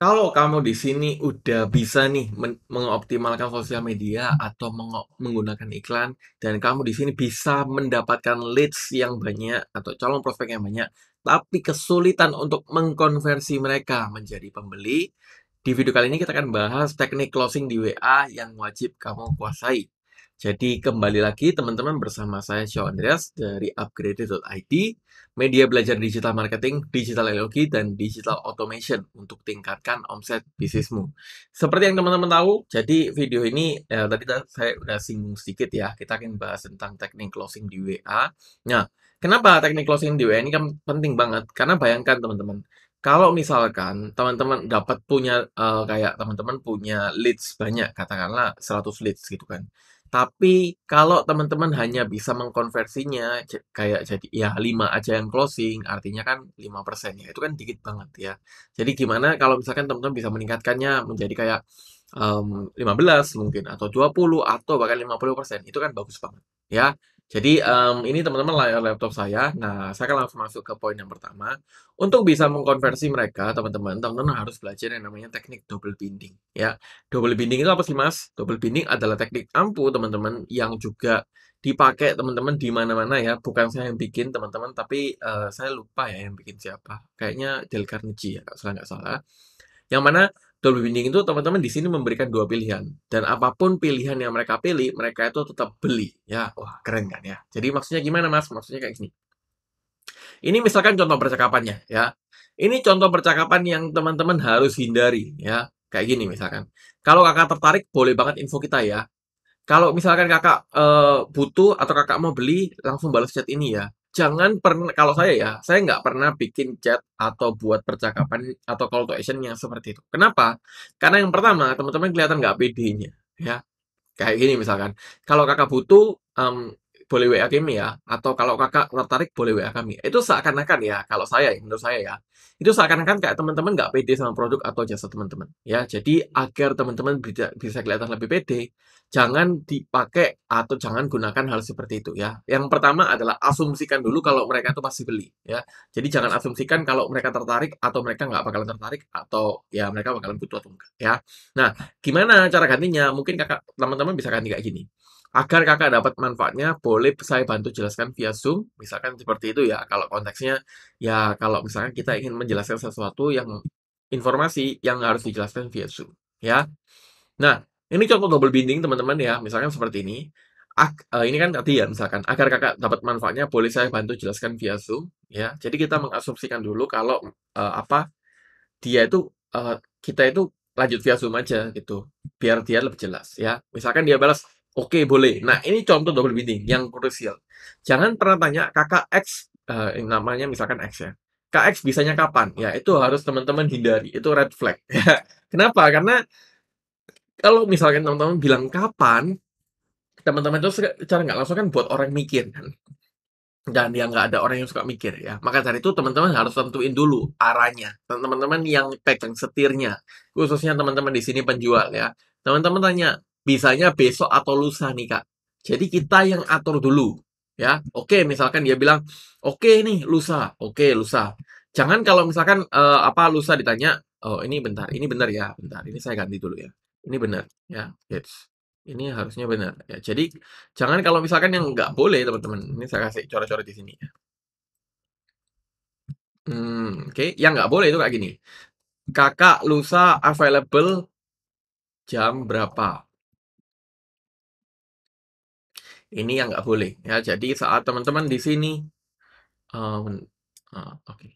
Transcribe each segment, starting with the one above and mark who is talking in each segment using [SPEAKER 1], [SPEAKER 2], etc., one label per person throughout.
[SPEAKER 1] Kalau kamu di sini udah bisa nih men mengoptimalkan sosial media atau meng- menggunakan iklan dan kamu di sini bisa mendapatkan leads yang banyak atau calon prospek yang banyak, tapi kesulitan untuk mengkonversi mereka menjadi pembeli, di video kali ini kita akan bahas teknik closing di WA yang wajib kamu kuasai. Jadi kembali lagi teman-teman bersama saya Shaw Andreas dari Upgraded.id media belajar digital marketing, digital Elogi dan digital automation untuk tingkatkan omset bisnismu. Seperti yang teman-teman tahu, jadi video ini eh, tadi saya udah singgung sedikit ya, kita akan bahas tentang teknik closing di WA. Nah, kenapa teknik closing di WA ini kan penting banget? Karena bayangkan teman-teman, kalau misalkan teman-teman dapat punya uh, kayak teman-teman punya leads banyak katakanlah 100 leads gitu kan tapi kalau teman-teman hanya bisa mengkonversinya kayak jadi ya 5 aja yang closing, artinya kan 5% ya. Itu kan dikit banget ya. Jadi gimana kalau misalkan teman-teman bisa meningkatkannya menjadi kayak um, mmm, 15 mungkin atau 20 atau bahkan 50%. Itu kan bagus banget ya. Jadi um, ini teman-teman layar laptop saya. Nah, saya akan langsung masuk ke poin yang pertama. Untuk bisa mengkonversi mereka, teman-teman, teman-teman harus belajar yang namanya teknik double binding. Ya, double binding itu apa sih, Mas? Double binding adalah teknik ampuh, teman-teman, yang juga dipakai teman-teman di mana-mana ya. Bukan saya yang bikin, teman-teman, tapi uh, saya lupa ya yang bikin siapa. Kayaknya Del Carnegie ya, kalau nggak salah. Yang mana Dolby Binding itu teman-teman di sini memberikan dua pilihan dan apapun pilihan yang mereka pilih mereka itu tetap beli ya wah keren kan ya jadi maksudnya gimana mas maksudnya kayak gini ini misalkan contoh percakapannya ya ini contoh percakapan yang teman-teman harus hindari ya kayak gini misalkan kalau kakak tertarik boleh banget info kita ya kalau misalkan kakak e, butuh atau kakak mau beli langsung balas chat ini ya jangan pernah kalau saya ya saya nggak pernah bikin chat atau buat percakapan atau call to action yang seperti itu kenapa karena yang pertama teman-teman kelihatan nggak pedenya ya kayak gini misalkan kalau kakak butuh um, boleh WA kami ya atau kalau kakak tertarik boleh WA kami itu seakan-akan ya kalau saya menurut saya ya itu seakan-akan kayak teman-teman nggak pede sama produk atau jasa teman-teman ya jadi agar teman-teman bisa, bisa kelihatan lebih pede jangan dipakai atau jangan gunakan hal seperti itu ya yang pertama adalah asumsikan dulu kalau mereka itu pasti beli ya jadi jangan asumsikan kalau mereka tertarik atau mereka nggak bakalan tertarik atau ya mereka bakalan butuh atau enggak ya nah gimana cara gantinya mungkin kakak teman-teman bisa ganti kayak gini Agar kakak dapat manfaatnya, boleh saya bantu jelaskan via Zoom, misalkan seperti itu ya. Kalau konteksnya, ya kalau misalkan kita ingin menjelaskan sesuatu yang informasi yang harus dijelaskan via Zoom, ya. Nah, ini contoh double binding teman-teman ya, misalkan seperti ini. Ak, uh, ini kan tadi ya, misalkan agar kakak dapat manfaatnya, boleh saya bantu jelaskan via Zoom, ya. Jadi kita mengasumsikan dulu kalau uh, apa dia itu uh, kita itu lanjut via Zoom aja gitu, biar dia lebih jelas, ya. Misalkan dia balas Oke, boleh. Nah, ini contoh double binding yang krusial. Jangan pernah tanya kakak X, uh, namanya misalkan X ya. KX bisanya kapan? Ya, itu harus teman-teman hindari. Itu red flag. Ya. Kenapa? Karena kalau misalkan teman-teman bilang kapan, teman-teman itu secara nggak langsung kan buat orang mikir kan. Dan yang nggak ada orang yang suka mikir ya. Maka dari itu teman-teman harus tentuin dulu arahnya. Teman-teman yang pegang setirnya, khususnya teman-teman di sini penjual ya. Teman-teman tanya, Bisanya besok atau lusa nih kak. Jadi kita yang atur dulu. Ya, oke okay, misalkan dia bilang, oke okay, nih lusa, oke okay, lusa. Jangan kalau misalkan uh, apa lusa ditanya, oh ini bentar, ini bentar ya, bentar, ini saya ganti dulu ya. Ini benar, ya, yes. Ini harusnya benar. Ya, jadi jangan kalau misalkan yang nggak boleh teman-teman, ini saya kasih coret-coret di sini Hmm, oke, okay. yang nggak boleh itu kayak gini. Kakak lusa available jam berapa? ini yang nggak boleh ya jadi saat teman-teman di sini uh, uh, oke okay.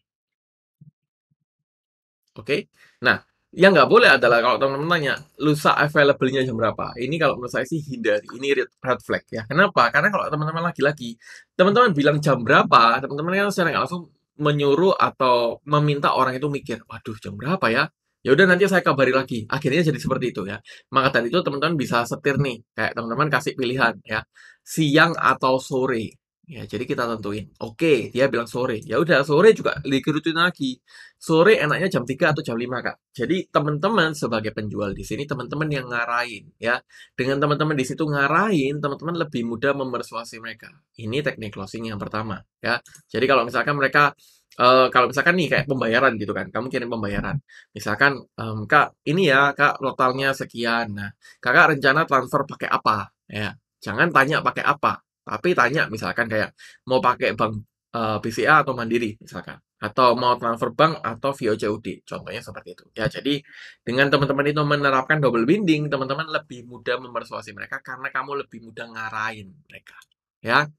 [SPEAKER 1] oke okay. nah yang nggak boleh adalah kalau teman-teman tanya lusa available-nya jam berapa ini kalau menurut saya sih hindari ini red flag ya kenapa karena kalau teman-teman laki-laki teman-teman bilang jam berapa teman-teman kan sering langsung menyuruh atau meminta orang itu mikir waduh jam berapa ya ya udah nanti saya kabari lagi akhirnya jadi seperti itu ya maka dari itu teman-teman bisa setir nih kayak teman-teman kasih pilihan ya siang atau sore. Ya, jadi kita tentuin. Oke, dia bilang sore. Ya udah sore juga likurutin lagi. Sore enaknya jam 3 atau jam 5, Kak. Jadi teman-teman sebagai penjual di sini teman-teman yang ngarahin ya. Dengan teman-teman di situ ngarahin, teman-teman lebih mudah mempersuasi mereka. Ini teknik closing yang pertama ya. Jadi kalau misalkan mereka Uh, kalau misalkan nih kayak pembayaran gitu kan, kamu kirim pembayaran, misalkan um, kak ini ya kak totalnya sekian, nah kakak rencana transfer pakai apa ya? Jangan tanya pakai apa, tapi tanya misalkan kayak mau pakai bank uh, eh, BCA atau Mandiri misalkan atau mau transfer bank atau VOCUD. Contohnya seperti itu. Ya, jadi dengan teman-teman itu menerapkan double binding, teman-teman lebih mudah mempersuasi mereka karena kamu lebih mudah ngarahin mereka. Ya.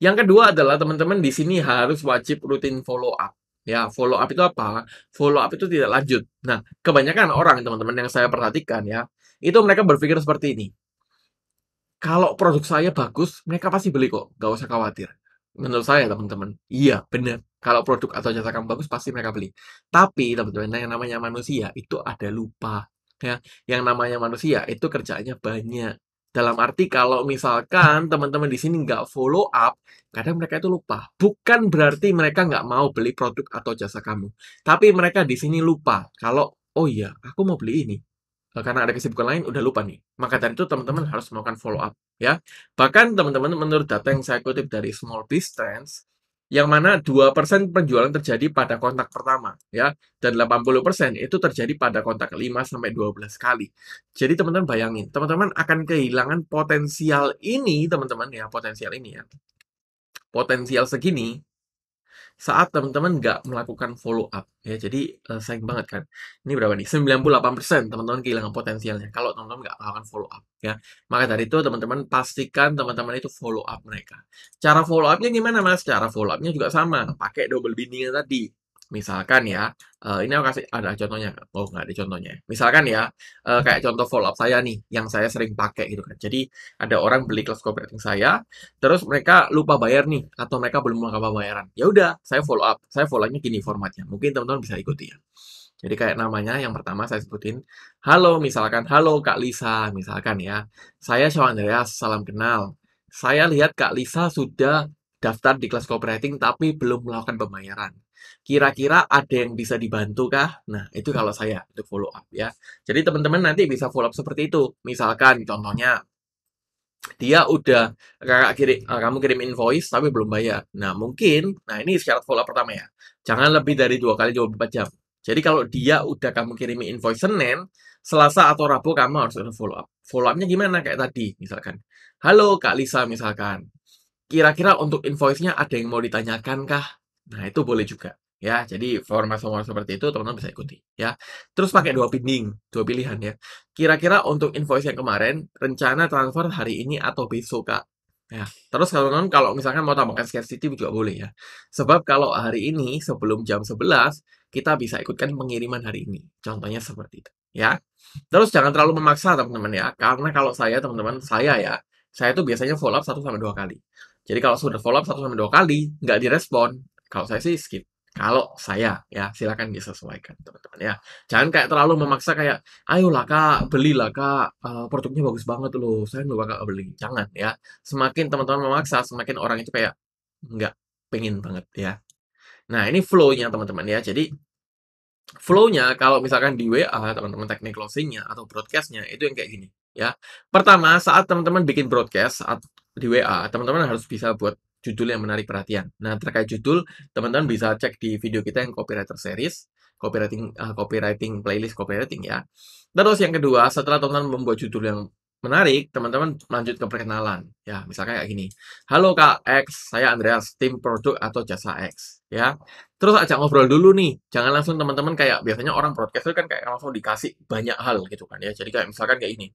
[SPEAKER 1] Yang kedua adalah teman-teman di sini harus wajib rutin follow up. Ya, follow up itu apa? Follow up itu tidak lanjut. Nah, kebanyakan orang teman-teman yang saya perhatikan ya, itu mereka berpikir seperti ini kalau produk saya bagus, mereka pasti beli kok. Gak usah khawatir. Menurut saya, teman-teman. Iya, benar. Kalau produk atau jasa kamu bagus, pasti mereka beli. Tapi, teman-teman, yang namanya manusia itu ada lupa. Ya, yang namanya manusia itu kerjanya banyak. Dalam arti kalau misalkan teman-teman di sini nggak follow up, kadang mereka itu lupa. Bukan berarti mereka nggak mau beli produk atau jasa kamu. Tapi mereka di sini lupa kalau, oh iya, aku mau beli ini Eh, karena ada kesibukan lain udah lupa nih. Maka dari itu teman-teman hmm. harus melakukan follow up ya. Bahkan teman-teman menurut data yang saya kutip dari Small Business Trends yang mana 2% penjualan terjadi pada kontak pertama ya dan 80% itu terjadi pada kontak 5 sampai 12 kali. Jadi teman-teman bayangin, teman-teman akan kehilangan potensial ini teman-teman ya, potensial ini ya. Potensial segini saat teman-teman nggak melakukan follow up ya jadi uh, sayang banget kan ini berapa nih 98% teman-teman kehilangan potensialnya kalau teman-teman nggak melakukan follow up ya maka dari itu teman-teman pastikan teman-teman itu follow up mereka cara follow upnya gimana mas cara follow upnya juga sama pakai double bindingnya tadi Misalkan ya, uh, ini aku kasih ada contohnya, oh nggak ada contohnya. Misalkan ya, uh, kayak contoh follow up saya nih, yang saya sering pakai gitu kan. Jadi ada orang beli kelas copywriting saya, terus mereka lupa bayar nih, atau mereka belum melakukan pembayaran. Ya udah, saya follow up, saya follow upnya gini formatnya. Mungkin teman-teman bisa ikuti ya. Jadi kayak namanya yang pertama saya sebutin, halo misalkan, halo Kak Lisa misalkan ya, saya Shaw Andreas, salam kenal. Saya lihat Kak Lisa sudah daftar di kelas copywriting tapi belum melakukan pembayaran. Kira-kira ada yang bisa dibantu kah? Nah, itu kalau saya untuk follow up ya. Jadi teman-teman nanti bisa follow up seperti itu. Misalkan contohnya dia udah kakak kirim eh, kamu kirim invoice tapi belum bayar. Nah, mungkin nah ini syarat follow up pertama ya. Jangan lebih dari dua kali 24 jam. Jadi kalau dia udah kamu kirim invoice Senin, Selasa atau Rabu kamu harus ada follow up. Follow upnya gimana kayak tadi misalkan. Halo Kak Lisa misalkan. Kira-kira untuk invoice-nya ada yang mau ditanyakan kah? Nah, itu boleh juga ya. Jadi format-format seperti itu teman-teman bisa ikuti ya. Terus pakai dua pinding, dua pilihan ya. Kira-kira untuk invoice yang kemarin rencana transfer hari ini atau besok Kak? Ya, terus kalau non kalau misalkan mau tambahkan scarcity juga boleh ya. Sebab kalau hari ini sebelum jam 11 kita bisa ikutkan pengiriman hari ini. Contohnya seperti itu ya. Terus jangan terlalu memaksa teman-teman ya, karena kalau saya teman-teman saya ya, saya itu biasanya follow up satu sampai dua kali. Jadi kalau sudah follow up satu sampai dua kali, nggak direspon, kalau saya sih skip. Kalau saya ya silakan disesuaikan teman-teman ya. Jangan kayak terlalu memaksa kayak ayolah kak belilah kak uh, produknya bagus banget loh saya nggak bakal beli. Jangan ya. Semakin teman-teman memaksa semakin orang itu kayak nggak pengen banget ya. Nah ini flow-nya teman-teman ya. Jadi flow-nya kalau misalkan di WA teman-teman teknik closing-nya atau broadcast-nya itu yang kayak gini ya. Pertama saat teman-teman bikin broadcast di WA teman-teman harus bisa buat judul yang menarik perhatian. Nah, terkait judul, teman-teman bisa cek di video kita yang copywriter series, copywriting uh, copywriting playlist copywriting ya. Terus yang kedua, setelah teman-teman membuat judul yang menarik, teman-teman lanjut ke perkenalan. Ya, misalkan kayak gini. Halo Kak X, saya Andreas, tim produk atau jasa X. Ya, terus ajak ngobrol dulu nih. Jangan langsung teman-teman kayak biasanya orang broadcast itu kan kayak langsung dikasih banyak hal gitu kan ya. Jadi kayak misalkan kayak ini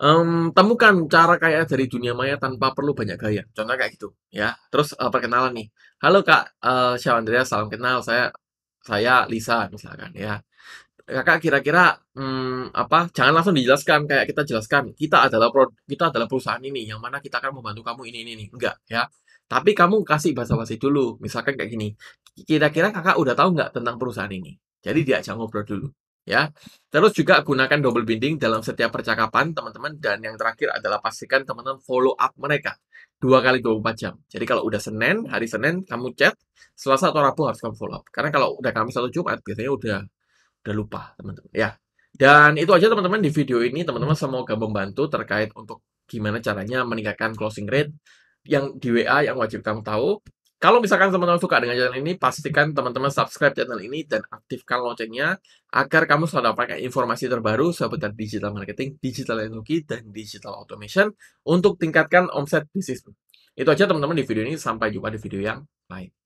[SPEAKER 1] um, temukan cara kayak dari dunia maya tanpa perlu banyak gaya. Contoh kayak gitu, ya. Terus uh, perkenalan nih. Halo Kak uh, eh, Syah Andrea, salam kenal. Saya saya Lisa misalkan ya. Kakak kira-kira hmm, apa? Jangan langsung dijelaskan kayak kita jelaskan. Kita adalah pro, kita adalah perusahaan ini yang mana kita akan membantu kamu ini ini ini. Enggak, ya. Tapi kamu kasih bahasa basi dulu. Misalkan kayak gini. Kira-kira kakak udah tahu nggak tentang perusahaan ini? Jadi diajak ngobrol dulu ya. Terus juga gunakan double binding dalam setiap percakapan teman-teman dan yang terakhir adalah pastikan teman-teman follow up mereka dua kali 24 jam. Jadi kalau udah Senin, hari Senin kamu chat, Selasa atau Rabu harus kamu follow up. Karena kalau udah Kamis atau Jumat biasanya udah udah lupa, teman-teman. Ya. Dan itu aja teman-teman di video ini teman-teman semoga membantu terkait untuk gimana caranya meningkatkan closing rate yang di WA yang wajib kamu tahu kalau misalkan teman-teman suka dengan channel ini, pastikan teman-teman subscribe channel ini dan aktifkan loncengnya agar kamu selalu dapatkan informasi terbaru seputar digital marketing, digital teknologi, dan digital automation untuk tingkatkan omset bisnis. Itu aja teman-teman di video ini. Sampai jumpa di video yang lain.